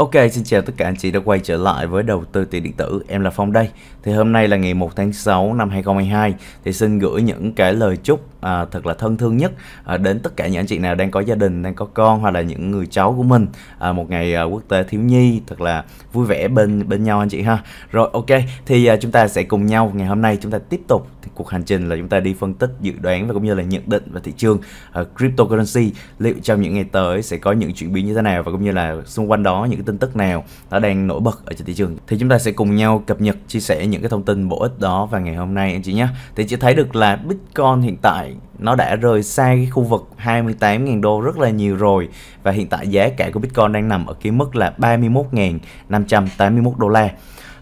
Ok, xin chào tất cả anh chị đã quay trở lại với đầu tư tiền điện tử. Em là Phong đây. Thì hôm nay là ngày 1 tháng 6 năm 2022 thì xin gửi những cái lời chúc à, thật là thân thương nhất à, đến tất cả những anh chị nào đang có gia đình, đang có con hoặc là những người cháu của mình. À, một ngày à, quốc tế thiếu nhi thật là vui vẻ bên bên nhau anh chị ha. Rồi ok, thì à, chúng ta sẽ cùng nhau ngày hôm nay chúng ta tiếp tục thì cuộc hành trình là chúng ta đi phân tích dự đoán và cũng như là nhận định về thị trường à, cryptocurrency liệu trong những ngày tới sẽ có những chuyển biến như thế nào và cũng như là xung quanh đó những tin tức nào đã đang nổi bật ở trên thị trường thì chúng ta sẽ cùng nhau cập nhật chia sẻ những cái thông tin bổ ích đó vào ngày hôm nay anh chị nhé thì chị thấy được là Bitcoin hiện tại nó đã rời xa cái khu vực 28.000 đô rất là nhiều rồi và hiện tại giá cả của Bitcoin đang nằm ở cái mức là 31.581 đô la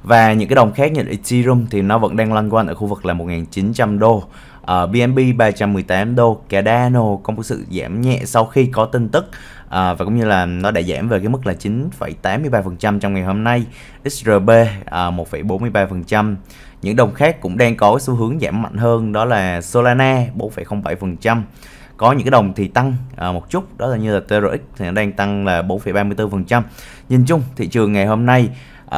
và những cái đồng khác như Ethereum thì nó vẫn đang loanh quanh ở khu vực là 1.900 đô ở uh, BNB 318 đô, Cardano có một sự giảm nhẹ sau khi có tin tức uh, và cũng như là nó đã giảm về cái mức là 9,83% trong ngày hôm nay. XRP uh, 1,43%. Những đồng khác cũng đang có xu hướng giảm mạnh hơn đó là Solana 4,07% có những cái đồng thì tăng à, một chút đó là như là TRX thì nó đang tăng là 4,34% nhìn chung thị trường ngày hôm nay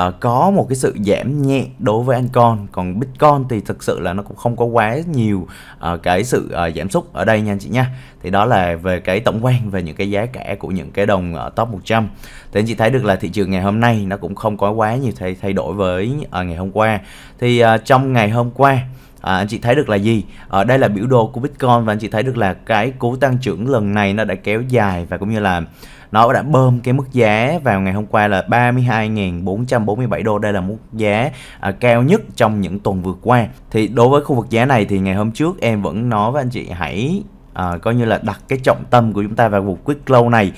uh, có một cái sự giảm nhẹ đối với anh con còn Bitcoin thì thực sự là nó cũng không có quá nhiều uh, cái sự uh, giảm sút ở đây nha anh chị nha thì đó là về cái tổng quan về những cái giá cả của những cái đồng uh, top 100 thì anh chị thấy được là thị trường ngày hôm nay nó cũng không có quá nhiều thay thay đổi với uh, ngày hôm qua thì uh, trong ngày hôm qua À, anh chị thấy được là gì? Ở à, đây là biểu đồ của Bitcoin và anh chị thấy được là cái cú tăng trưởng lần này nó đã kéo dài và cũng như là nó đã bơm cái mức giá vào ngày hôm qua là 32.447 đô đây là mức giá à, cao nhất trong những tuần vừa qua thì đối với khu vực giá này thì ngày hôm trước em vẫn nói với anh chị hãy à, coi như là đặt cái trọng tâm của chúng ta vào vùng quick close này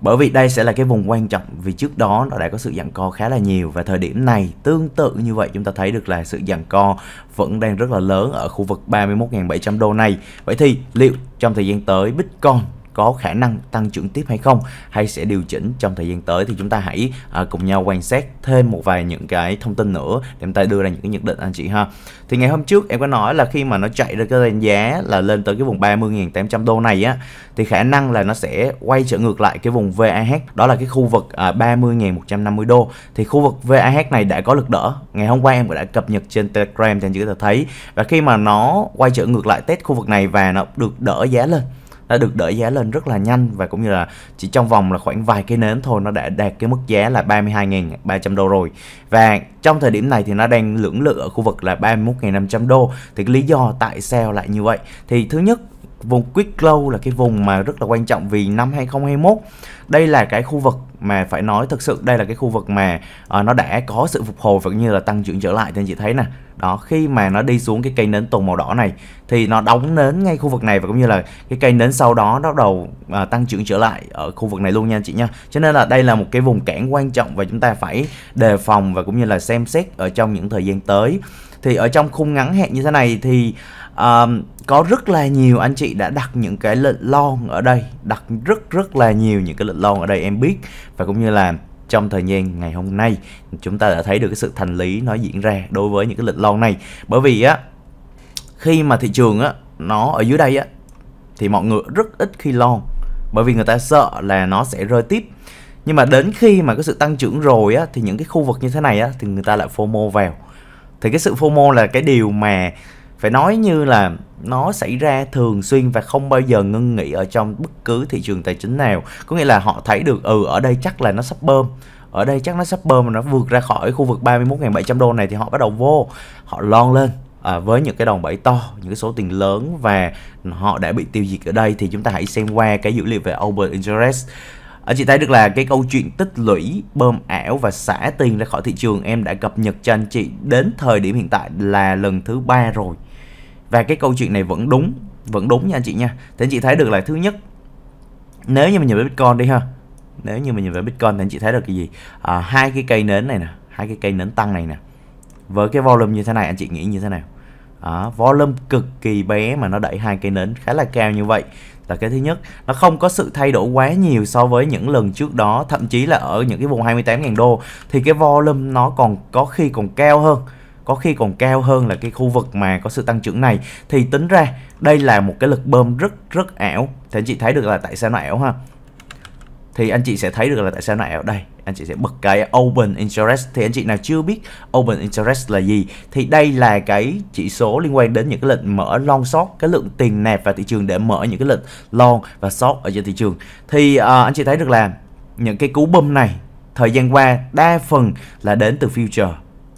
bởi vì đây sẽ là cái vùng quan trọng vì trước đó nó đã có sự giằng co khá là nhiều và thời điểm này tương tự như vậy chúng ta thấy được là sự giằng co vẫn đang rất là lớn ở khu vực 31.700 đô này. Vậy thì liệu trong thời gian tới Bitcoin có khả năng tăng trưởng tiếp hay không hay sẽ điều chỉnh trong thời gian tới thì chúng ta hãy à, cùng nhau quan sát thêm một vài những cái thông tin nữa để chúng ta đưa ra những cái nhận định anh chị ha. Thì ngày hôm trước em có nói là khi mà nó chạy ra cái lên giá là lên tới cái vùng 30.800 đô này á thì khả năng là nó sẽ quay trở ngược lại cái vùng VAH đó là cái khu vực à, 30.150 đô thì khu vực VAH này đã có lực đỡ ngày hôm qua em cũng đã cập nhật trên Telegram cho anh chị có thể thấy và khi mà nó quay trở ngược lại test khu vực này và nó được đỡ giá lên đã được đẩy giá lên rất là nhanh và cũng như là chỉ trong vòng là khoảng vài cái nến thôi nó đã đạt cái mức giá là 32.300 đô rồi và trong thời điểm này thì nó đang lưỡng lự ở khu vực là 31.500 đô thì cái lý do tại sao lại như vậy thì thứ nhất vùng Quick Low là cái vùng mà rất là quan trọng vì năm 2021 đây là cái khu vực mà phải nói thực sự đây là cái khu vực mà uh, nó đã có sự phục hồi và cũng như là tăng trưởng trở lại thì anh chị thấy nè đó khi mà nó đi xuống cái cây nến tùng màu đỏ này thì nó đóng nến ngay khu vực này và cũng như là cái cây nến sau đó nó bắt đầu à, tăng trưởng trở lại ở khu vực này luôn nha anh chị nha cho nên là đây là một cái vùng cản quan trọng và chúng ta phải đề phòng và cũng như là xem xét ở trong những thời gian tới thì ở trong khung ngắn hẹn như thế này thì um, có rất là nhiều anh chị đã đặt những cái lệnh lon ở đây đặt rất rất là nhiều những cái lệnh lon ở đây em biết và cũng như là trong thời gian ngày hôm nay chúng ta đã thấy được cái sự thành lý nó diễn ra đối với những cái lệnh lon này bởi vì á khi mà thị trường á nó ở dưới đây á thì mọi người rất ít khi lon bởi vì người ta sợ là nó sẽ rơi tiếp nhưng mà đến khi mà cái sự tăng trưởng rồi á thì những cái khu vực như thế này á thì người ta lại fomo vào thì cái sự fomo là cái điều mà phải nói như là nó xảy ra thường xuyên và không bao giờ ngưng nghỉ ở trong bất cứ thị trường tài chính nào có nghĩa là họ thấy được ừ ở đây chắc là nó sắp bơm ở đây chắc nó sắp bơm mà nó vượt ra khỏi khu vực 31.700 đô này thì họ bắt đầu vô họ lon lên à, với những cái đòn bẩy to những cái số tiền lớn và họ đã bị tiêu diệt ở đây thì chúng ta hãy xem qua cái dữ liệu về over interest ở chị thấy được là cái câu chuyện tích lũy bơm ảo và xả tiền ra khỏi thị trường em đã cập nhật cho anh chị đến thời điểm hiện tại là lần thứ ba rồi và cái câu chuyện này vẫn đúng vẫn đúng nha anh chị nha thì anh chị thấy được là thứ nhất nếu như mình nhìn vào bitcoin đi ha nếu như mình nhìn vào bitcoin thì anh chị thấy được cái gì à, hai cái cây nến này nè hai cái cây nến tăng này nè với cái volume như thế này anh chị nghĩ như thế nào à, volume cực kỳ bé mà nó đẩy hai cây nến khá là cao như vậy là cái thứ nhất nó không có sự thay đổi quá nhiều so với những lần trước đó thậm chí là ở những cái vùng 28.000 đô thì cái volume nó còn có khi còn cao hơn có khi còn cao hơn là cái khu vực mà có sự tăng trưởng này thì tính ra đây là một cái lực bơm rất rất ảo thì anh chị thấy được là tại sao nó ảo ha thì anh chị sẽ thấy được là tại sao nó ảo đây anh chị sẽ bật cái open interest thì anh chị nào chưa biết open interest là gì thì đây là cái chỉ số liên quan đến những cái lệnh mở long short cái lượng tiền nạp vào thị trường để mở những cái lệnh long và short ở trên thị trường thì uh, anh chị thấy được là những cái cú bơm này thời gian qua đa phần là đến từ future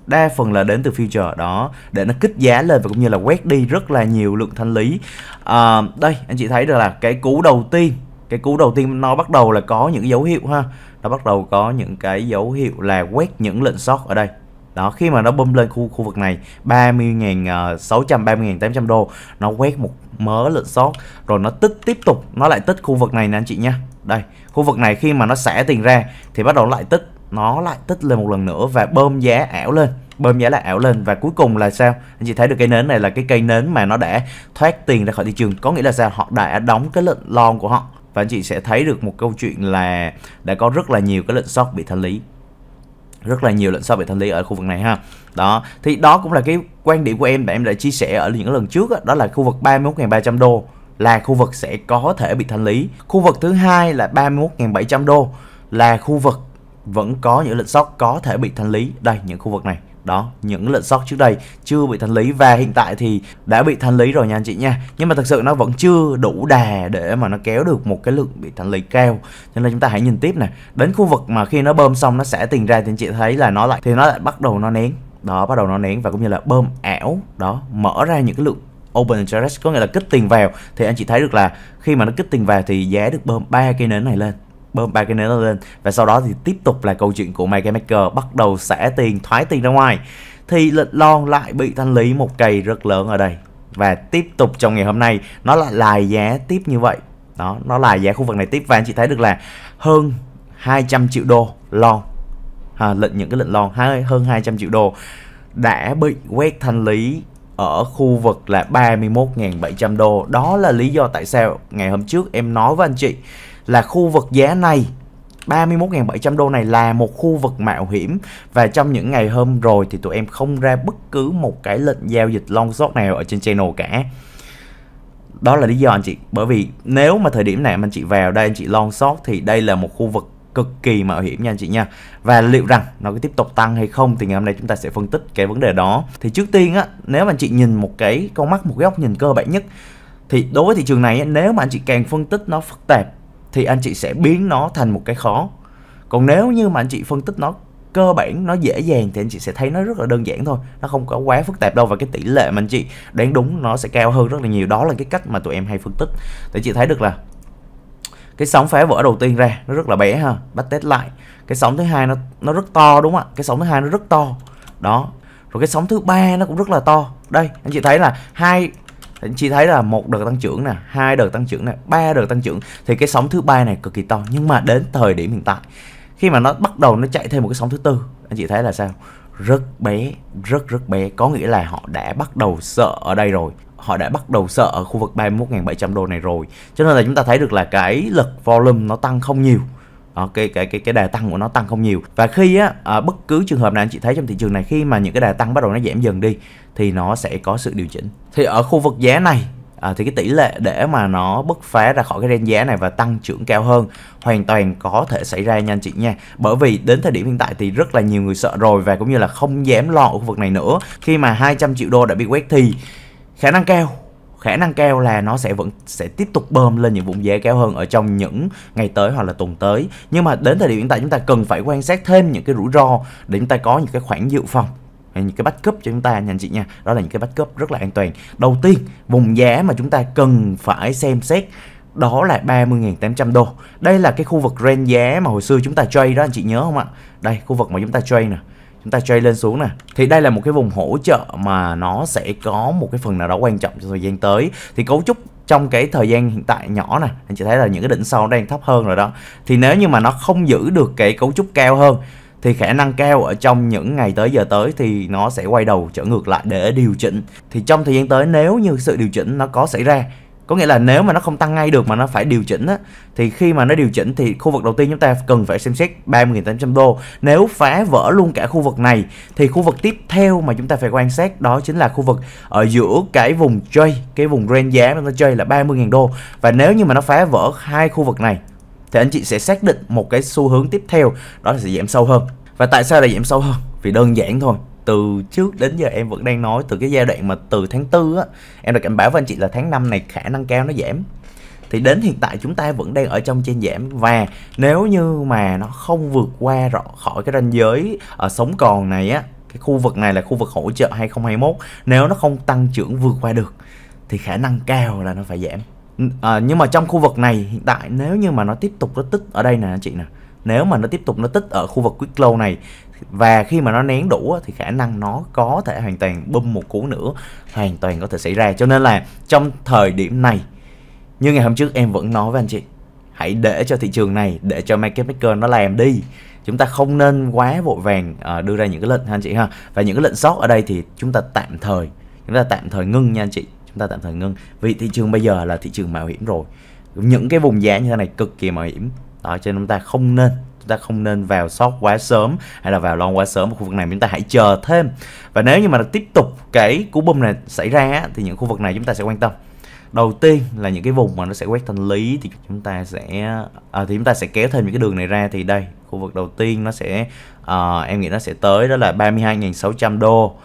đa phần là đến từ future đó để nó kích giá lên và cũng như là quét đi rất là nhiều lượng thanh lý à, đây anh chị thấy được là cái cú đầu tiên cái cú đầu tiên nó bắt đầu là có những dấu hiệu ha nó bắt đầu có những cái dấu hiệu là quét những lệnh short ở đây đó khi mà nó bơm lên khu khu vực này 30.600 30.800 à, đô nó quét một mớ lệnh sót rồi nó tích tiếp tục nó lại tích khu vực này nè anh chị nha đây khu vực này khi mà nó xả tiền ra thì bắt đầu lại tích nó lại tích lên một lần nữa và bơm giá ảo lên bơm giá là ảo lên và cuối cùng là sao anh chị thấy được cây nến này là cái cây nến mà nó đã thoát tiền ra khỏi thị trường có nghĩa là sao họ đã đóng cái lệnh lon của họ và anh chị sẽ thấy được một câu chuyện là đã có rất là nhiều cái lệnh sót bị thanh lý rất là nhiều lệnh sót bị thanh lý ở khu vực này ha đó thì đó cũng là cái quan điểm của em và em đã chia sẻ ở những lần trước đó, đó là khu vực 31.300 đô là khu vực sẽ có thể bị thanh lý khu vực thứ hai là 31.700 đô là khu vực vẫn có những lệnh sóc có thể bị thanh lý đây những khu vực này đó những lệnh sóc trước đây chưa bị thanh lý và hiện tại thì đã bị thanh lý rồi nha anh chị nha nhưng mà thật sự nó vẫn chưa đủ đà để mà nó kéo được một cái lượng bị thanh lý cao cho nên chúng ta hãy nhìn tiếp này đến khu vực mà khi nó bơm xong nó sẽ tiền ra thì anh chị thấy là nó lại thì nó lại bắt đầu nó nén đó bắt đầu nó nén và cũng như là bơm ẻo đó mở ra những cái lượng open interest có nghĩa là kích tiền vào thì anh chị thấy được là khi mà nó kích tiền vào thì giá được bơm ba cây nến này lên bơm ba cái nến lên và sau đó thì tiếp tục là câu chuyện của Mega Maker bắt đầu xả tiền thoái tiền ra ngoài thì lịch lon lại bị thanh lý một cây rất lớn ở đây và tiếp tục trong ngày hôm nay nó lại lại giá tiếp như vậy đó nó lại giá khu vực này tiếp và anh chị thấy được là hơn 200 triệu đô lon à, lệnh những cái lệnh lon hơn 200 triệu đô đã bị quét thanh lý ở khu vực là 31.700 đô. Đó là lý do tại sao ngày hôm trước em nói với anh chị là khu vực giá này 31.700 đô này là một khu vực mạo hiểm và trong những ngày hôm rồi thì tụi em không ra bất cứ một cái lệnh giao dịch long shot nào ở trên channel cả đó là lý do anh chị bởi vì nếu mà thời điểm này anh chị vào đây anh chị long short thì đây là một khu vực cực kỳ mạo hiểm nha anh chị nha và liệu rằng nó có tiếp tục tăng hay không thì ngày hôm nay chúng ta sẽ phân tích cái vấn đề đó thì trước tiên á nếu mà anh chị nhìn một cái con mắt một góc nhìn cơ bản nhất thì đối với thị trường này nếu mà anh chị càng phân tích nó phức tạp thì anh chị sẽ biến nó thành một cái khó còn nếu như mà anh chị phân tích nó cơ bản nó dễ dàng thì anh chị sẽ thấy nó rất là đơn giản thôi nó không có quá phức tạp đâu và cái tỷ lệ mà anh chị đoán đúng nó sẽ cao hơn rất là nhiều đó là cái cách mà tụi em hay phân tích để chị thấy được là cái sóng phá vỡ đầu tiên ra nó rất là bé ha bắt test lại cái sóng thứ hai nó nó rất to đúng không ạ cái sóng thứ hai nó rất to đó rồi cái sóng thứ ba nó cũng rất là to đây anh chị thấy là hai anh chị thấy là một đợt tăng trưởng nè hai đợt tăng trưởng nè ba đợt tăng trưởng thì cái sóng thứ ba này cực kỳ to nhưng mà đến thời điểm hiện tại khi mà nó bắt đầu nó chạy thêm một cái sóng thứ tư anh chị thấy là sao rất bé rất rất bé có nghĩa là họ đã bắt đầu sợ ở đây rồi họ đã bắt đầu sợ ở khu vực 31.700 đô này rồi cho nên là chúng ta thấy được là cái lực volume nó tăng không nhiều đó, cái cái cái cái đà tăng của nó tăng không nhiều và khi á à, bất cứ trường hợp nào anh chị thấy trong thị trường này khi mà những cái đà tăng bắt đầu nó giảm dần đi thì nó sẽ có sự điều chỉnh thì ở khu vực giá này à, thì cái tỷ lệ để mà nó bứt phá ra khỏi cái ren giá này và tăng trưởng cao hơn hoàn toàn có thể xảy ra nha anh chị nha bởi vì đến thời điểm hiện tại thì rất là nhiều người sợ rồi và cũng như là không dám lo ở khu vực này nữa khi mà 200 triệu đô đã bị quét thì khả năng cao khả năng cao là nó sẽ vẫn sẽ tiếp tục bơm lên những vùng giá cao hơn ở trong những ngày tới hoặc là tuần tới nhưng mà đến thời điểm hiện tại chúng ta cần phải quan sát thêm những cái rủi ro để chúng ta có những cái khoản dự phòng hay những cái bắt backup cho chúng ta nha anh chị nha đó là những cái bắt backup rất là an toàn đầu tiên vùng giá mà chúng ta cần phải xem xét đó là 30.800 đô đây là cái khu vực range giá mà hồi xưa chúng ta trade đó anh chị nhớ không ạ đây khu vực mà chúng ta trade nè chúng ta trade lên xuống nè thì đây là một cái vùng hỗ trợ mà nó sẽ có một cái phần nào đó quan trọng trong thời gian tới thì cấu trúc trong cái thời gian hiện tại nhỏ nè, anh chị thấy là những cái đỉnh sau đang thấp hơn rồi đó thì nếu như mà nó không giữ được cái cấu trúc cao hơn thì khả năng cao ở trong những ngày tới giờ tới thì nó sẽ quay đầu trở ngược lại để điều chỉnh. Thì trong thời gian tới nếu như sự điều chỉnh nó có xảy ra có nghĩa là nếu mà nó không tăng ngay được mà nó phải điều chỉnh á thì khi mà nó điều chỉnh thì khu vực đầu tiên chúng ta cần phải xem xét 30.800 đô nếu phá vỡ luôn cả khu vực này thì khu vực tiếp theo mà chúng ta phải quan sát đó chính là khu vực ở giữa cái vùng chơi cái vùng range giá mà nó chơi là 30.000 đô và nếu như mà nó phá vỡ hai khu vực này thì anh chị sẽ xác định một cái xu hướng tiếp theo đó là sẽ giảm sâu hơn và tại sao là giảm sâu hơn vì đơn giản thôi từ trước đến giờ em vẫn đang nói từ cái giai đoạn mà từ tháng tư á em đã cảnh báo với anh chị là tháng 5 này khả năng cao nó giảm thì đến hiện tại chúng ta vẫn đang ở trong trên giảm và nếu như mà nó không vượt qua rõ khỏi cái ranh giới ở ờ, sống còn này á cái khu vực này là khu vực hỗ trợ 2021 nếu nó không tăng trưởng vượt qua được thì khả năng cao là nó phải giảm à, nhưng mà trong khu vực này hiện tại nếu như mà nó tiếp tục nó tích ở đây nè anh chị nè nếu mà nó tiếp tục nó tích ở khu vực quick low này và khi mà nó nén đủ thì khả năng nó có thể hoàn toàn bơm một cú nữa hoàn toàn có thể xảy ra cho nên là trong thời điểm này như ngày hôm trước em vẫn nói với anh chị hãy để cho thị trường này để cho market maker nó làm đi chúng ta không nên quá vội vàng ờ, đưa ra những cái lệnh anh chị ha và những cái lệnh sót ở đây thì chúng ta tạm thời chúng ta tạm thời ngưng nha anh chị chúng ta tạm thời ngưng vì thị trường bây giờ là thị trường mạo hiểm rồi những cái vùng giá như thế này cực kỳ mạo hiểm đó cho nên chúng ta không nên chúng ta không nên vào short quá sớm hay là vào lon quá sớm ở khu vực này chúng ta hãy chờ thêm và nếu như mà tiếp tục cái cú bơm này xảy ra thì những khu vực này chúng ta sẽ quan tâm đầu tiên là những cái vùng mà nó sẽ quét thanh lý thì chúng ta sẽ à, thì chúng ta sẽ kéo thêm những cái đường này ra thì đây khu vực đầu tiên nó sẽ à, em nghĩ nó sẽ tới đó là 32.600 đô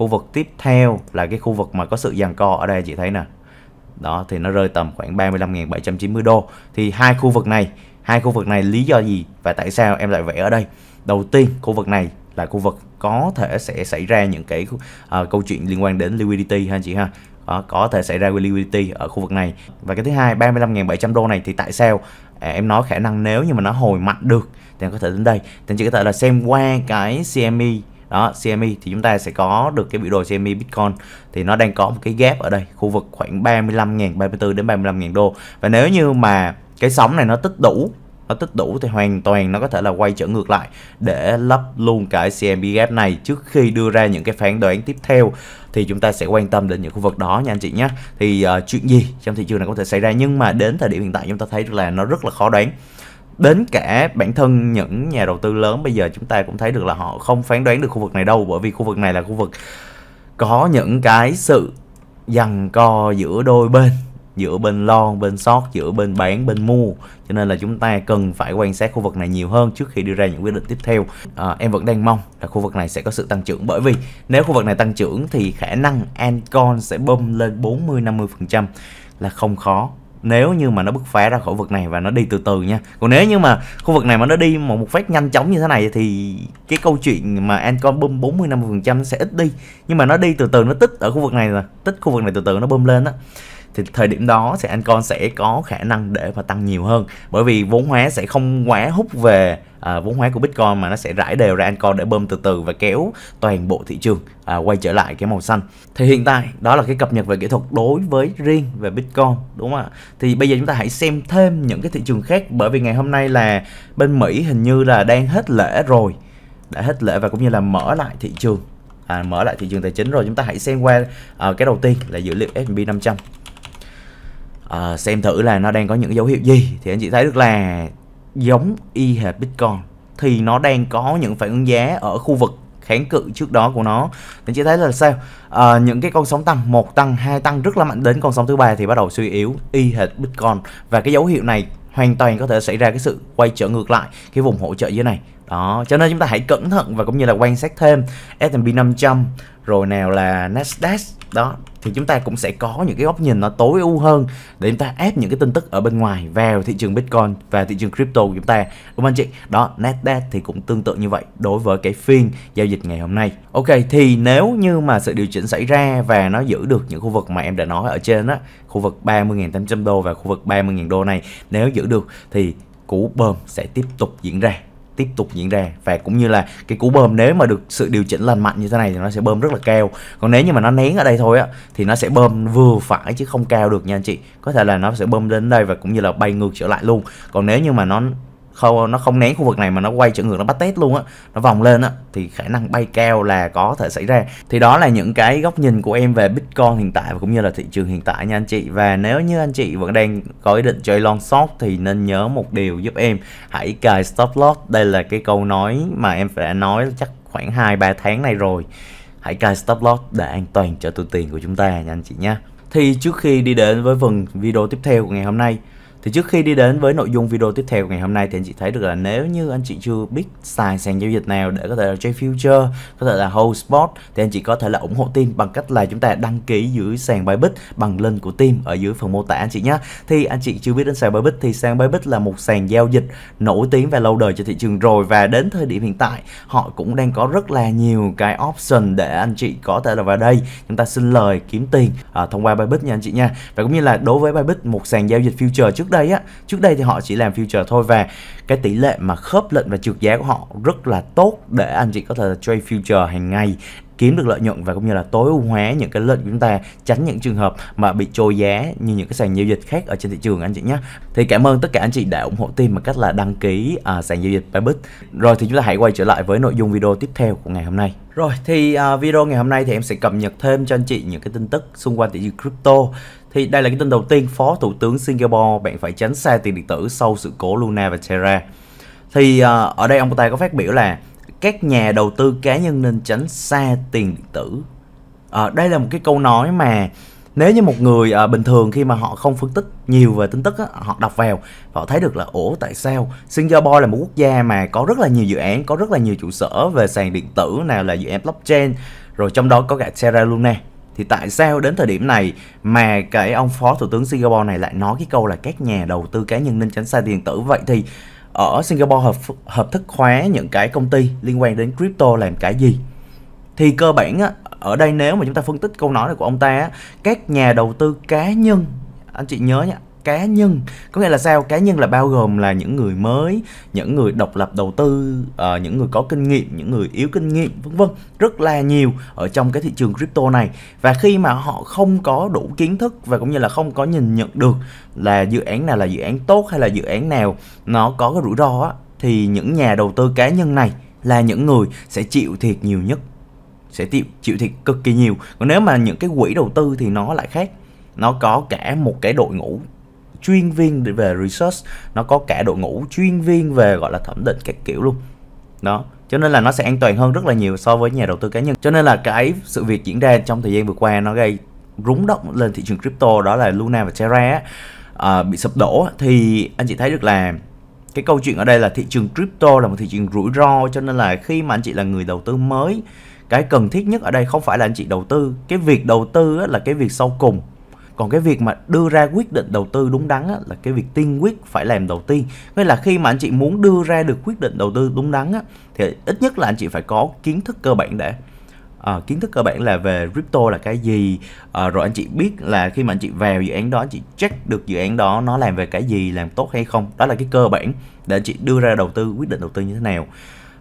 khu vực tiếp theo là cái khu vực mà có sự giằng co ở đây chị thấy nè đó thì nó rơi tầm khoảng 35.790 đô thì hai khu vực này hai khu vực này lý do gì và tại sao em lại vẽ ở đây đầu tiên khu vực này là khu vực có thể sẽ xảy ra những cái uh, câu chuyện liên quan đến liquidity ha chị ha đó, có thể xảy ra liquidity ở khu vực này và cái thứ hai 35.700 đô này thì tại sao à, em nói khả năng nếu như mà nó hồi mạnh được thì em có thể đến đây thì chị có thể là xem qua cái CME đó CME thì chúng ta sẽ có được cái biểu đồ CME Bitcoin thì nó đang có một cái gap ở đây khu vực khoảng 35.000 34 đến 35.000 đô và nếu như mà cái sóng này nó tích đủ nó tích đủ thì hoàn toàn nó có thể là quay trở ngược lại để lấp luôn cái CME gap này trước khi đưa ra những cái phán đoán tiếp theo thì chúng ta sẽ quan tâm đến những khu vực đó nha anh chị nhé thì uh, chuyện gì trong thị trường này có thể xảy ra nhưng mà đến thời điểm hiện tại chúng ta thấy là nó rất là khó đoán đến cả bản thân những nhà đầu tư lớn bây giờ chúng ta cũng thấy được là họ không phán đoán được khu vực này đâu bởi vì khu vực này là khu vực có những cái sự dằn co giữa đôi bên giữa bên lon bên sót giữa bên bán bên mua cho nên là chúng ta cần phải quan sát khu vực này nhiều hơn trước khi đưa ra những quyết định tiếp theo à, em vẫn đang mong là khu vực này sẽ có sự tăng trưởng bởi vì nếu khu vực này tăng trưởng thì khả năng Ancon sẽ bơm lên 40 50 phần trăm là không khó nếu như mà nó bứt phá ra khỏi vực này và nó đi từ từ nha còn nếu như mà khu vực này mà nó đi một một phát nhanh chóng như thế này thì cái câu chuyện mà Ancon bơm 40 50 phần trăm sẽ ít đi nhưng mà nó đi từ từ nó tích ở khu vực này rồi tích khu vực này từ từ nó bơm lên á thì thời điểm đó thì con sẽ có khả năng để mà tăng nhiều hơn bởi vì vốn hóa sẽ không quá hút về à, vốn hóa của Bitcoin mà nó sẽ rải đều ra anh con để bơm từ từ và kéo toàn bộ thị trường à, quay trở lại cái màu xanh. Thì hiện tại đó là cái cập nhật về kỹ thuật đối với riêng về Bitcoin đúng không ạ? Thì bây giờ chúng ta hãy xem thêm những cái thị trường khác bởi vì ngày hôm nay là bên Mỹ hình như là đang hết lễ rồi đã hết lễ và cũng như là mở lại thị trường à, mở lại thị trường tài chính rồi chúng ta hãy xem qua à, cái đầu tiên là dữ liệu S&P 500 Ờ, xem thử là nó đang có những dấu hiệu gì thì anh chị thấy được là giống y hệt Bitcoin thì nó đang có những phản ứng giá ở khu vực kháng cự trước đó của nó anh chị thấy là sao à, những cái con sóng tăng một tăng hai tăng rất là mạnh đến con sóng thứ ba thì bắt đầu suy yếu y hệt bitcoin và cái dấu hiệu này hoàn toàn có thể xảy ra cái sự quay trở ngược lại cái vùng hỗ trợ dưới này đó cho nên chúng ta hãy cẩn thận và cũng như là quan sát thêm S&P 500 rồi nào là Nasdaq đó thì chúng ta cũng sẽ có những cái góc nhìn nó tối ưu hơn để chúng ta ép những cái tin tức ở bên ngoài vào thị trường Bitcoin và thị trường crypto của chúng ta đúng không anh chị đó Nasdaq thì cũng tương tự như vậy đối với cái phiên giao dịch ngày hôm nay ok thì nếu như mà sự điều chỉnh xảy ra và nó giữ được những khu vực mà em đã nói ở trên á khu vực 30.800 đô và khu vực 30.000 đô này nếu giữ được thì cú bơm sẽ tiếp tục diễn ra tiếp tục diễn ra và cũng như là cái cú bơm nếu mà được sự điều chỉnh lành mạnh như thế này thì nó sẽ bơm rất là cao còn nếu như mà nó nén ở đây thôi á thì nó sẽ bơm vừa phải chứ không cao được nha anh chị có thể là nó sẽ bơm đến đây và cũng như là bay ngược trở lại luôn còn nếu như mà nó không nó không nén khu vực này mà nó quay trở ngược nó bắt tết luôn á nó vòng lên á thì khả năng bay cao là có thể xảy ra thì đó là những cái góc nhìn của em về bitcoin hiện tại và cũng như là thị trường hiện tại nha anh chị và nếu như anh chị vẫn đang có ý định chơi long short thì nên nhớ một điều giúp em hãy cài stop loss đây là cái câu nói mà em đã nói chắc khoảng 2-3 tháng này rồi hãy cài stop loss để an toàn cho túi tiền của chúng ta nha anh chị nhé thì trước khi đi đến với phần video tiếp theo của ngày hôm nay thì trước khi đi đến với nội dung video tiếp theo ngày hôm nay thì anh chị thấy được là nếu như anh chị chưa biết xài sàn giao dịch nào để có thể là trade future, có thể là hold spot thì anh chị có thể là ủng hộ team bằng cách là chúng ta đăng ký dưới sàn Bybit bằng link của team ở dưới phần mô tả anh chị nhé. Thì anh chị chưa biết đến sàn Bybit thì sàn Bybit là một sàn giao dịch nổi tiếng và lâu đời cho thị trường rồi và đến thời điểm hiện tại họ cũng đang có rất là nhiều cái option để anh chị có thể là vào đây chúng ta xin lời kiếm tiền à, thông qua Bybit nha anh chị nha. Và cũng như là đối với Bybit một sàn giao dịch future trước trước đây á trước đây thì họ chỉ làm future thôi và cái tỷ lệ mà khớp lệnh và trượt giá của họ rất là tốt để anh chị có thể trade future hàng ngày kiếm được lợi nhuận và cũng như là tối ưu hóa những cái lệnh của chúng ta tránh những trường hợp mà bị trôi giá như những cái sàn giao dịch khác ở trên thị trường anh chị nhé thì cảm ơn tất cả anh chị đã ủng hộ team bằng cách là đăng ký uh, sàn giao dịch Bybit rồi thì chúng ta hãy quay trở lại với nội dung video tiếp theo của ngày hôm nay rồi thì uh, video ngày hôm nay thì em sẽ cập nhật thêm cho anh chị những cái tin tức xung quanh thị trường crypto thì đây là cái tin đầu tiên Phó Thủ tướng Singapore bạn phải tránh xa tiền điện tử sau sự cố Luna và Terra. Thì à, ở đây ông Tay có phát biểu là các nhà đầu tư cá nhân nên tránh xa tiền điện tử. Uh, đây là một cái câu nói mà nếu như một người à, bình thường khi mà họ không phân tích nhiều về tin tức á, họ đọc vào họ thấy được là ổ tại sao Singapore là một quốc gia mà có rất là nhiều dự án có rất là nhiều trụ sở về sàn điện tử nào là dự án blockchain rồi trong đó có cả Terra Luna thì tại sao đến thời điểm này mà cái ông phó thủ tướng Singapore này lại nói cái câu là các nhà đầu tư cá nhân nên tránh xa tiền tử vậy thì ở Singapore hợp hợp thức hóa những cái công ty liên quan đến crypto làm cái gì thì cơ bản á, ở đây nếu mà chúng ta phân tích câu nói này của ông ta á, các nhà đầu tư cá nhân anh chị nhớ nha cá nhân có nghĩa là sao cá nhân là bao gồm là những người mới những người độc lập đầu tư uh, những người có kinh nghiệm những người yếu kinh nghiệm vân vân rất là nhiều ở trong cái thị trường crypto này và khi mà họ không có đủ kiến thức và cũng như là không có nhìn nhận được là dự án nào là dự án tốt hay là dự án nào nó có cái rủi ro á, thì những nhà đầu tư cá nhân này là những người sẽ chịu thiệt nhiều nhất sẽ chịu chịu thiệt cực kỳ nhiều còn nếu mà những cái quỹ đầu tư thì nó lại khác nó có cả một cái đội ngũ chuyên viên về research nó có cả đội ngũ chuyên viên về gọi là thẩm định các kiểu luôn đó cho nên là nó sẽ an toàn hơn rất là nhiều so với nhà đầu tư cá nhân cho nên là cái sự việc diễn ra trong thời gian vừa qua nó gây rúng động lên thị trường crypto đó là Luna và Terra à, bị sụp đổ thì anh chị thấy được là cái câu chuyện ở đây là thị trường crypto là một thị trường rủi ro cho nên là khi mà anh chị là người đầu tư mới cái cần thiết nhất ở đây không phải là anh chị đầu tư cái việc đầu tư là cái việc sau cùng còn cái việc mà đưa ra quyết định đầu tư đúng đắn á, là cái việc tiên quyết phải làm đầu tiên nghĩa là khi mà anh chị muốn đưa ra được quyết định đầu tư đúng đắn á, thì ít nhất là anh chị phải có kiến thức cơ bản để à, kiến thức cơ bản là về crypto là cái gì à, rồi anh chị biết là khi mà anh chị vào dự án đó anh chị check được dự án đó nó làm về cái gì làm tốt hay không đó là cái cơ bản để anh chị đưa ra đầu tư quyết định đầu tư như thế nào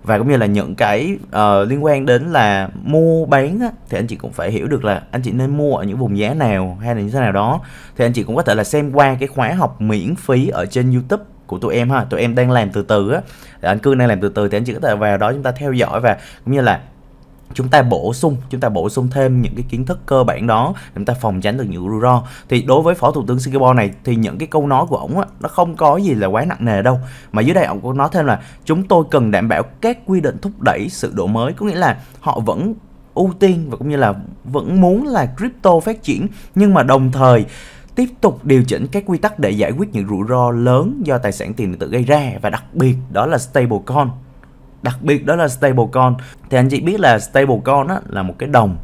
và cũng như là những cái uh, liên quan đến là mua bán á, thì anh chị cũng phải hiểu được là anh chị nên mua ở những vùng giá nào hay là như thế nào đó thì anh chị cũng có thể là xem qua cái khóa học miễn phí ở trên YouTube của tụi em ha tụi em đang làm từ từ á anh cương đang làm từ từ thì anh chị có thể vào đó chúng ta theo dõi và cũng như là chúng ta bổ sung chúng ta bổ sung thêm những cái kiến thức cơ bản đó chúng ta phòng tránh được những rủi ro thì đối với phó thủ tướng Singapore này thì những cái câu nói của ông á nó không có gì là quá nặng nề đâu mà dưới đây ông cũng nói thêm là chúng tôi cần đảm bảo các quy định thúc đẩy sự đổi mới có nghĩa là họ vẫn ưu tiên và cũng như là vẫn muốn là crypto phát triển nhưng mà đồng thời tiếp tục điều chỉnh các quy tắc để giải quyết những rủi ro lớn do tài sản tiền điện tử gây ra và đặc biệt đó là stablecoin đặc biệt đó là stablecoin thì anh chị biết là stablecoin á, là một cái đồng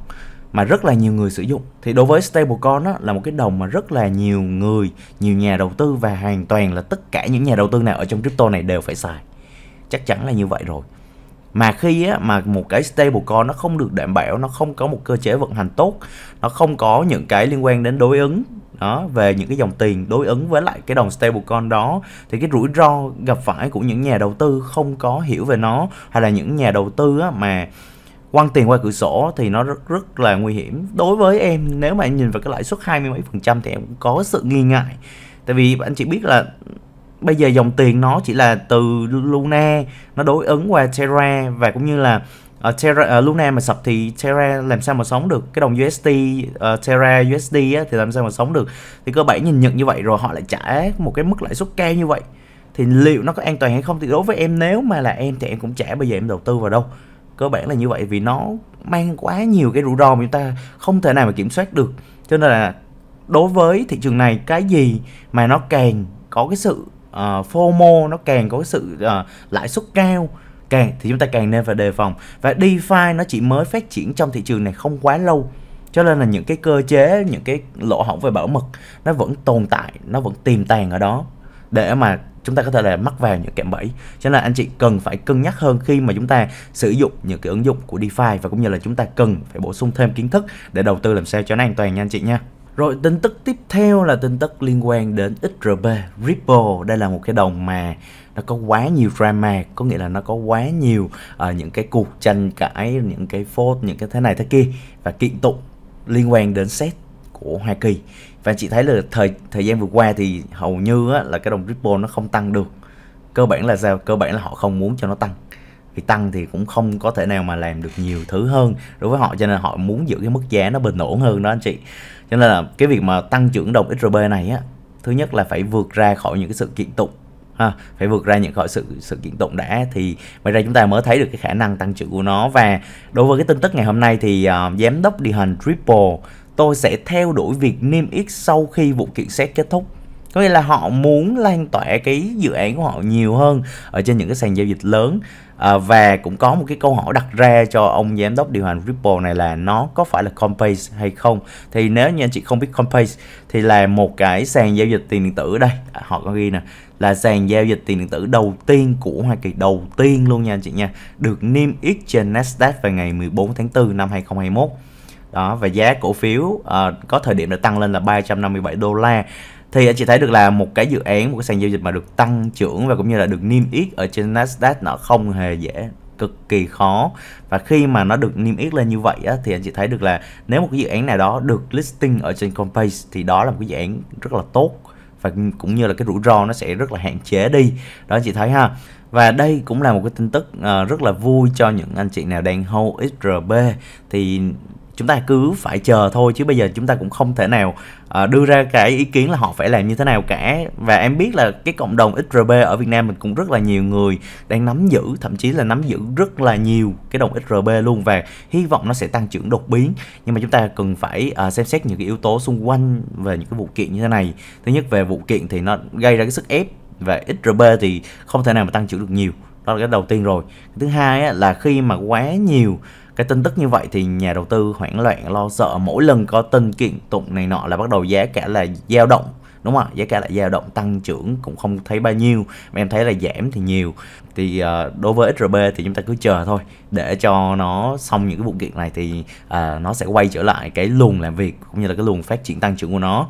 mà rất là nhiều người sử dụng thì đối với stablecoin á, là một cái đồng mà rất là nhiều người nhiều nhà đầu tư và hoàn toàn là tất cả những nhà đầu tư nào ở trong crypto này đều phải xài chắc chắn là như vậy rồi mà khi á, mà một cái stablecoin nó không được đảm bảo nó không có một cơ chế vận hành tốt nó không có những cái liên quan đến đối ứng đó về những cái dòng tiền đối ứng với lại cái đồng stablecoin đó thì cái rủi ro gặp phải của những nhà đầu tư không có hiểu về nó hay là những nhà đầu tư á, mà quăng tiền qua cửa sổ thì nó rất rất là nguy hiểm đối với em nếu mà em nhìn vào cái lãi suất hai mươi mấy phần trăm thì em cũng có sự nghi ngại tại vì anh chị biết là bây giờ dòng tiền nó chỉ là từ Luna nó đối ứng qua Terra và cũng như là à, Terra, à, ờ, Luna mà sập thì Terra làm sao mà sống được cái đồng USD uh, ờ, Terra USD á, thì làm sao mà sống được thì cơ bản nhìn nhận như vậy rồi họ lại trả một cái mức lãi suất cao như vậy thì liệu nó có an toàn hay không thì đối với em nếu mà là em thì em cũng chả bây giờ em đầu tư vào đâu cơ bản là như vậy vì nó mang quá nhiều cái rủi ro mà chúng ta không thể nào mà kiểm soát được cho nên là đối với thị trường này cái gì mà nó càng có cái sự uh, FOMO nó càng có cái sự uh, lãi suất cao càng thì chúng ta càng nên phải đề phòng và DeFi nó chỉ mới phát triển trong thị trường này không quá lâu cho nên là những cái cơ chế những cái lỗ hổng về bảo mật nó vẫn tồn tại nó vẫn tiềm tàng ở đó để mà chúng ta có thể là mắc vào những kẹm bẫy cho nên là anh chị cần phải cân nhắc hơn khi mà chúng ta sử dụng những cái ứng dụng của DeFi và cũng như là chúng ta cần phải bổ sung thêm kiến thức để đầu tư làm sao cho nó an toàn nha anh chị nha rồi tin tức tiếp theo là tin tức liên quan đến XRP Ripple đây là một cái đồng mà nó có quá nhiều drama có nghĩa là nó có quá nhiều uh, những cái cuộc tranh cãi những cái phốt những cái thế này thế kia và kiện tụng liên quan đến xét của Hoa Kỳ và chị thấy là thời thời gian vừa qua thì hầu như á, là cái đồng Ripple nó không tăng được cơ bản là sao cơ bản là họ không muốn cho nó tăng vì tăng thì cũng không có thể nào mà làm được nhiều thứ hơn đối với họ cho nên họ muốn giữ cái mức giá nó bình ổn hơn đó anh chị cho nên là cái việc mà tăng trưởng đồng XRP này á thứ nhất là phải vượt ra khỏi những cái sự kiện tụng ha phải vượt ra những khỏi sự sự kiện tụng đã thì bây ra chúng ta mới thấy được cái khả năng tăng trưởng của nó và đối với cái tin tức ngày hôm nay thì uh, giám đốc điều hành Triple tôi sẽ theo đuổi việc niêm yết sau khi vụ kiện xét kết thúc có nghĩa là họ muốn lan tỏa cái dự án của họ nhiều hơn ở trên những cái sàn giao dịch lớn À, và cũng có một cái câu hỏi đặt ra cho ông giám đốc điều hành Ripple này là nó có phải là Coinbase hay không? Thì nếu như anh chị không biết Coinbase thì là một cái sàn giao dịch tiền điện tử đây, à, họ có ghi nè là sàn giao dịch tiền điện tử đầu tiên của Hoa Kỳ đầu tiên luôn nha anh chị nha, được niêm yết trên Nasdaq vào ngày 14 tháng 4 năm 2021 đó và giá cổ phiếu uh, có thời điểm đã tăng lên là 357 đô la thì anh chị thấy được là một cái dự án một cái sàn giao dịch mà được tăng trưởng và cũng như là được niêm yết ở trên Nasdaq nó không hề dễ cực kỳ khó và khi mà nó được niêm yết lên như vậy á, thì anh chị thấy được là nếu một cái dự án nào đó được listing ở trên Coinbase thì đó là một cái dự án rất là tốt và cũng như là cái rủi ro nó sẽ rất là hạn chế đi đó anh chị thấy ha và đây cũng là một cái tin tức uh, rất là vui cho những anh chị nào đang hold XRB thì chúng ta cứ phải chờ thôi chứ bây giờ chúng ta cũng không thể nào à, đưa ra cái ý kiến là họ phải làm như thế nào cả và em biết là cái cộng đồng XRP ở Việt Nam mình cũng rất là nhiều người đang nắm giữ thậm chí là nắm giữ rất là nhiều cái đồng XRP luôn và hy vọng nó sẽ tăng trưởng đột biến nhưng mà chúng ta cần phải à, xem xét những cái yếu tố xung quanh về những cái vụ kiện như thế này thứ nhất về vụ kiện thì nó gây ra cái sức ép và XRP thì không thể nào mà tăng trưởng được nhiều đó là cái đầu tiên rồi thứ hai là khi mà quá nhiều cái tin tức như vậy thì nhà đầu tư hoảng loạn lo sợ mỗi lần có tin kiện tụng này nọ là bắt đầu giá cả là dao động đúng không ạ giá cả lại dao động tăng trưởng cũng không thấy bao nhiêu mà em thấy là giảm thì nhiều thì uh, đối với SRB thì chúng ta cứ chờ thôi để cho nó xong những cái vụ kiện này thì uh, nó sẽ quay trở lại cái luồng làm việc cũng như là cái luồng phát triển tăng trưởng của nó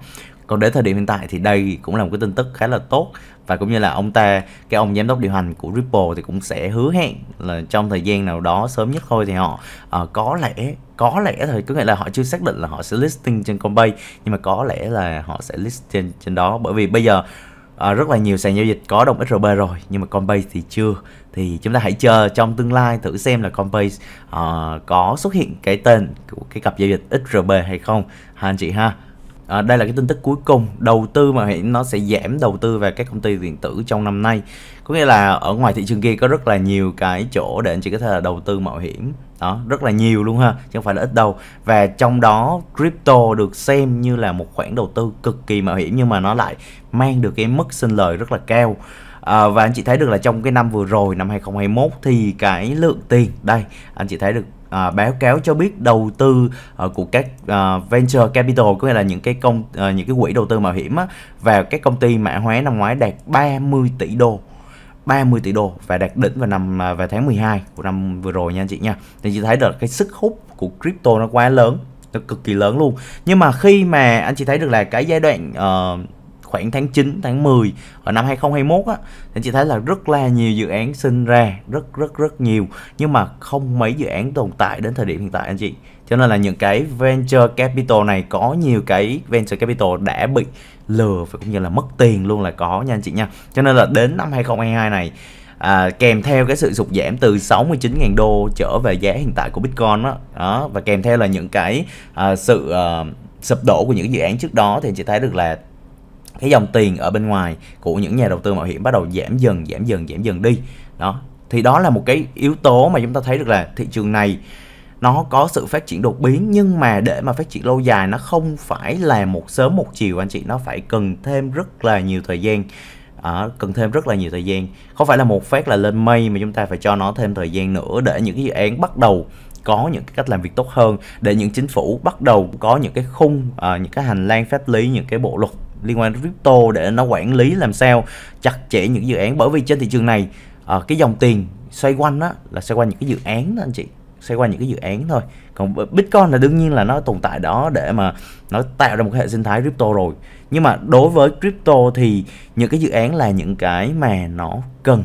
còn đến thời điểm hiện tại thì đây cũng là một cái tin tức khá là tốt và cũng như là ông ta cái ông giám đốc điều hành của Ripple thì cũng sẽ hứa hẹn là trong thời gian nào đó sớm nhất thôi thì họ uh, có lẽ có lẽ thôi có nghĩa là họ chưa xác định là họ sẽ listing trên Coinbase nhưng mà có lẽ là họ sẽ list trên trên đó bởi vì bây giờ à, rất là nhiều sàn giao dịch có đồng XRP rồi nhưng mà Coinbase thì chưa thì chúng ta hãy chờ trong tương lai thử xem là Coinbase à, có xuất hiện cái tên của cái cặp giao dịch XRP hay không ha anh chị ha À, đây là cái tin tức cuối cùng đầu tư mà hiện nó sẽ giảm đầu tư về các công ty điện tử trong năm nay có nghĩa là ở ngoài thị trường kia có rất là nhiều cái chỗ để anh chị có thể là đầu tư mạo hiểm đó rất là nhiều luôn ha chứ không phải là ít đâu và trong đó crypto được xem như là một khoản đầu tư cực kỳ mạo hiểm nhưng mà nó lại mang được cái mức sinh lời rất là cao à, và anh chị thấy được là trong cái năm vừa rồi năm 2021 thì cái lượng tiền đây anh chị thấy được À, báo cáo cho biết đầu tư uh, của các uh, venture capital có nghĩa là những cái công uh, những cái quỹ đầu tư mạo hiểm á, vào các công ty mã hóa năm ngoái đạt 30 tỷ đô 30 tỷ đô và đạt đỉnh vào năm vào tháng 12 của năm vừa rồi nha anh chị nha. Thì chị thấy được cái sức hút của crypto nó quá lớn, nó cực kỳ lớn luôn. Nhưng mà khi mà anh chị thấy được là cái giai đoạn uh, khoảng tháng 9, tháng 10 ở năm 2021 á thì chị thấy là rất là nhiều dự án sinh ra, rất rất rất nhiều nhưng mà không mấy dự án tồn tại đến thời điểm hiện tại anh chị. Cho nên là những cái venture capital này có nhiều cái venture capital đã bị lừa và cũng như là mất tiền luôn là có nha anh chị nha. Cho nên là đến năm 2022 này à, kèm theo cái sự sụt giảm từ 69.000 đô trở về giá hiện tại của Bitcoin đó, đó và kèm theo là những cái à, sự à, sụp đổ của những dự án trước đó thì chị thấy được là cái dòng tiền ở bên ngoài của những nhà đầu tư mạo hiểm bắt đầu giảm dần giảm dần giảm dần đi đó thì đó là một cái yếu tố mà chúng ta thấy được là thị trường này nó có sự phát triển đột biến nhưng mà để mà phát triển lâu dài nó không phải là một sớm một chiều anh chị nó phải cần thêm rất là nhiều thời gian à, cần thêm rất là nhiều thời gian không phải là một phát là lên mây mà chúng ta phải cho nó thêm thời gian nữa để những cái dự án bắt đầu có những cái cách làm việc tốt hơn để những chính phủ bắt đầu có những cái khung à, những cái hành lang pháp lý những cái bộ luật liên quan đến crypto để nó quản lý làm sao chặt chẽ những dự án bởi vì trên thị trường này à, cái dòng tiền xoay quanh đó là xoay quanh những cái dự án đó anh chị xoay quanh những cái dự án thôi còn bitcoin là đương nhiên là nó tồn tại đó để mà nó tạo ra một cái hệ sinh thái crypto rồi nhưng mà đối với crypto thì những cái dự án là những cái mà nó cần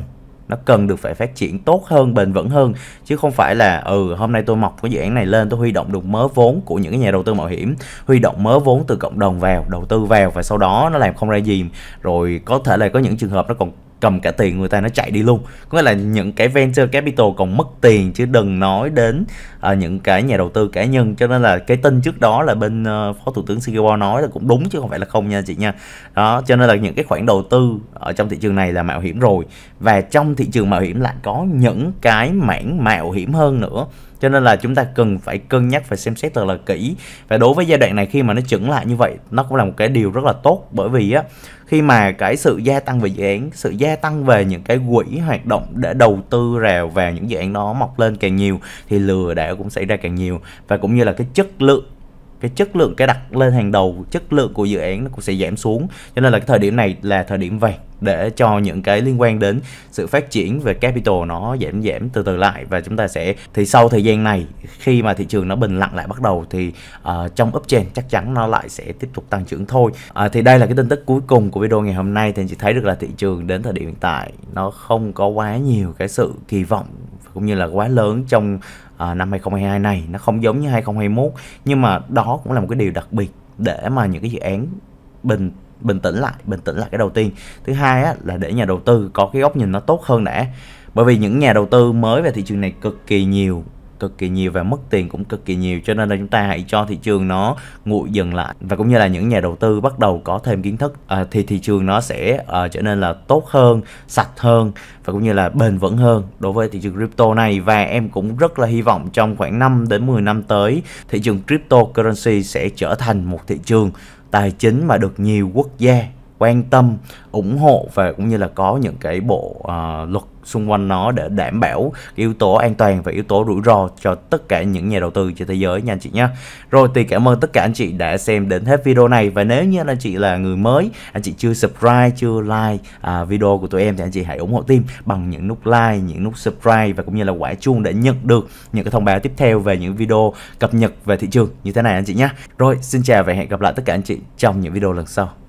nó cần được phải phát triển tốt hơn bền vững hơn chứ không phải là ừ hôm nay tôi mọc cái dự án này lên tôi huy động được mớ vốn của những cái nhà đầu tư mạo hiểm huy động mớ vốn từ cộng đồng vào đầu tư vào và sau đó nó làm không ra gì rồi có thể là có những trường hợp nó còn cầm cả tiền người ta nó chạy đi luôn có nghĩa là những cái venture capital còn mất tiền chứ đừng nói đến uh, những cái nhà đầu tư cá nhân cho nên là cái tin trước đó là bên uh, phó thủ tướng Singapore nói là cũng đúng chứ không phải là không nha chị nha đó cho nên là những cái khoản đầu tư ở trong thị trường này là mạo hiểm rồi và trong thị trường mạo hiểm lại có những cái mảng mạo hiểm hơn nữa cho nên là chúng ta cần phải cân nhắc và xem xét thật là kỹ và đối với giai đoạn này khi mà nó chững lại như vậy nó cũng là một cái điều rất là tốt bởi vì á khi mà cái sự gia tăng về dự án sự gia tăng về những cái quỹ hoạt động để đầu tư rào vào những dự án đó mọc lên càng nhiều thì lừa đảo cũng xảy ra càng nhiều và cũng như là cái chất lượng cái chất lượng cái đặt lên hàng đầu chất lượng của dự án nó cũng sẽ giảm xuống cho nên là cái thời điểm này là thời điểm vàng để cho những cái liên quan đến sự phát triển về capital nó giảm giảm từ từ lại và chúng ta sẽ thì sau thời gian này khi mà thị trường nó bình lặng lại bắt đầu thì uh, trong uptrend chắc chắn nó lại sẽ tiếp tục tăng trưởng thôi uh, thì đây là cái tin tức cuối cùng của video ngày hôm nay thì anh chị thấy được là thị trường đến thời điểm hiện tại nó không có quá nhiều cái sự kỳ vọng cũng như là quá lớn trong uh, năm 2022 này nó không giống như 2021 nhưng mà đó cũng là một cái điều đặc biệt để mà những cái dự án bình bình tĩnh lại bình tĩnh lại cái đầu tiên thứ hai á, là để nhà đầu tư có cái góc nhìn nó tốt hơn đã bởi vì những nhà đầu tư mới về thị trường này cực kỳ nhiều cực kỳ nhiều và mất tiền cũng cực kỳ nhiều cho nên là chúng ta hãy cho thị trường nó nguội dần lại và cũng như là những nhà đầu tư bắt đầu có thêm kiến thức à, thì thị trường nó sẽ à, trở nên là tốt hơn sạch hơn và cũng như là bền vững hơn đối với thị trường crypto này và em cũng rất là hy vọng trong khoảng 5 đến 10 năm tới thị trường cryptocurrency sẽ trở thành một thị trường tài chính mà được nhiều quốc gia quan tâm ủng hộ và cũng như là có những cái bộ uh, luật xung quanh nó để đảm bảo yếu tố an toàn và yếu tố rủi ro cho tất cả những nhà đầu tư trên thế giới nha anh chị nhé. Rồi thì cảm ơn tất cả anh chị đã xem đến hết video này và nếu như anh chị là người mới, anh chị chưa subscribe, chưa like à, video của tụi em thì anh chị hãy ủng hộ team bằng những nút like, những nút subscribe và cũng như là quả chuông để nhận được những cái thông báo tiếp theo về những video cập nhật về thị trường như thế này anh chị nhé. Rồi xin chào và hẹn gặp lại tất cả anh chị trong những video lần sau.